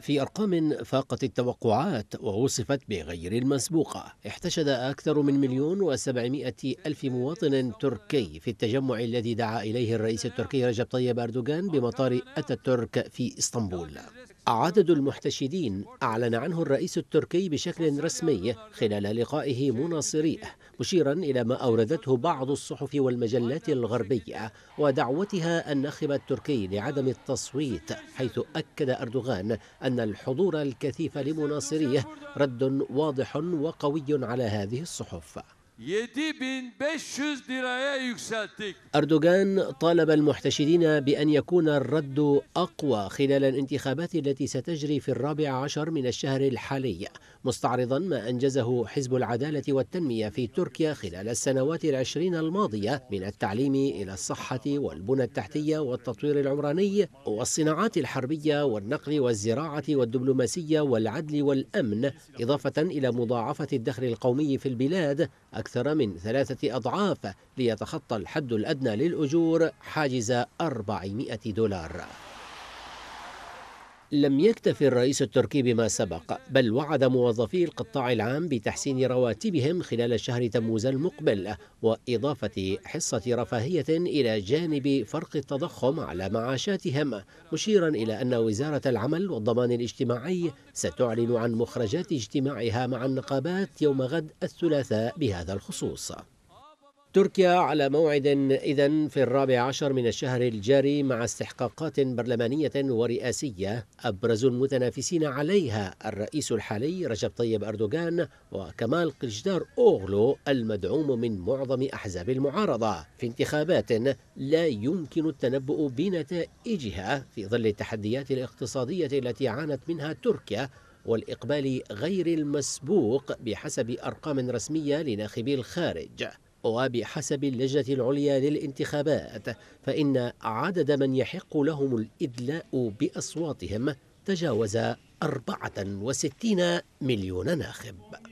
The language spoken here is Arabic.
في أرقام فاقت التوقعات ووصفت بغير المسبوقة احتشد أكثر من مليون وسبعمائة ألف مواطن تركي في التجمع الذي دعا إليه الرئيس التركي رجب طيب أردوغان بمطار أتاتورك في إسطنبول عدد المحتشدين أعلن عنه الرئيس التركي بشكل رسمي خلال لقائه مناصريه مشيرا إلى ما أوردته بعض الصحف والمجلات الغربية ودعوتها الناخب التركي لعدم التصويت حيث أكد أردوغان أن الحضور الكثيف لمناصريه رد واضح وقوي على هذه الصحف أردوغان طالب المحتشدين بأن يكون الرد أقوى خلال الانتخابات التي ستجري في الرابع عشر من الشهر الحالي مستعرضا ما أنجزه حزب العدالة والتنمية في تركيا خلال السنوات العشرين الماضية من التعليم إلى الصحة والبنى التحتية والتطوير العمراني والصناعات الحربية والنقل والزراعة والدبلوماسية والعدل والأمن إضافة إلى مضاعفة الدخل القومي في البلاد أكثر من ثلاثة أضعاف ليتخطى الحد الأدنى للأجور حاجز 400 دولار لم يكتف الرئيس التركي بما سبق بل وعد موظفي القطاع العام بتحسين رواتبهم خلال شهر تموز المقبل وإضافة حصة رفاهية إلى جانب فرق التضخم على معاشاتهم مشيرا إلى أن وزارة العمل والضمان الاجتماعي ستعلن عن مخرجات اجتماعها مع النقابات يوم غد الثلاثاء بهذا الخصوص تركيا على موعد إذا في الرابع عشر من الشهر الجاري مع استحقاقات برلمانية ورئاسية أبرز المتنافسين عليها الرئيس الحالي رجب طيب أردوغان وكمال قجدار أوغلو المدعوم من معظم أحزاب المعارضة في انتخابات لا يمكن التنبؤ بنتائجها في ظل التحديات الاقتصادية التي عانت منها تركيا والإقبال غير المسبوق بحسب أرقام رسمية لناخبي الخارج وبحسب اللجنة العليا للانتخابات فإن عدد من يحق لهم الإدلاء بأصواتهم تجاوز 64 مليون ناخب